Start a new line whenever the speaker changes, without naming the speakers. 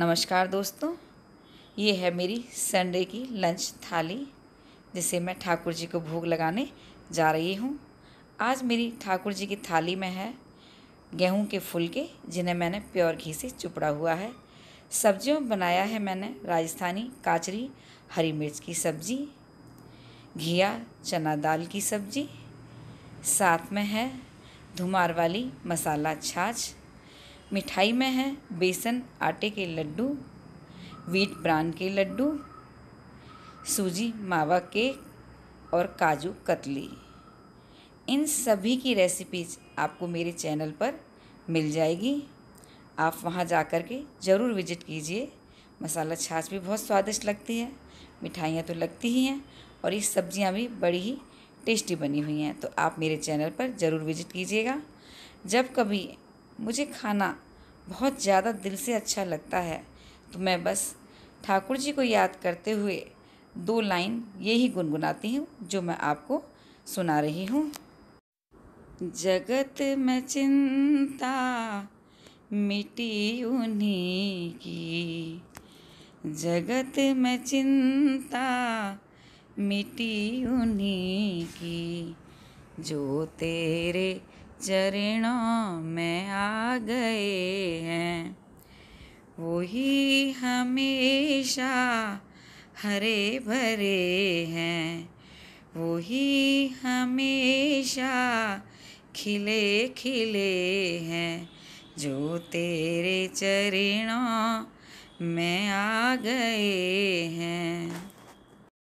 नमस्कार दोस्तों ये है मेरी संडे की लंच थाली जिसे मैं ठाकुर जी को भोग लगाने जा रही हूँ आज मेरी ठाकुर जी की थाली में है गेहूं के फुलके जिन्हें मैंने प्योर घी से चुपड़ा हुआ है सब्जियों में बनाया है मैंने राजस्थानी काचरी हरी मिर्च की सब्ज़ी घिया चना दाल की सब्ज़ी साथ में है धुमार वाली मसाला छाछ मिठाई में है बेसन आटे के लड्डू वीट ब्रांड के लड्डू सूजी मावा केक और काजू कतली इन सभी की रेसिपीज आपको मेरे चैनल पर मिल जाएगी आप वहाँ जा कर के ज़रूर विजिट कीजिए मसाला छाछ भी बहुत स्वादिष्ट लगती है मिठाइयाँ तो लगती ही हैं और ये सब्जियाँ भी बड़ी ही टेस्टी बनी हुई हैं तो आप मेरे चैनल पर ज़रूर विजिट कीजिएगा जब कभी मुझे खाना बहुत ज़्यादा दिल से अच्छा लगता है तो मैं बस ठाकुर जी को याद करते हुए दो लाइन यही गुनगुनाती हूँ जो मैं आपको सुना रही हूँ जगत में चिंता मिटी उन्हीं की जगत में चिंता मिटी उन्हीं की जो तेरे चरणों में आ गए हैं वही हमेशा हरे भरे हैं वही हमेशा खिले खिले हैं जो तेरे चरणों में आ गए हैं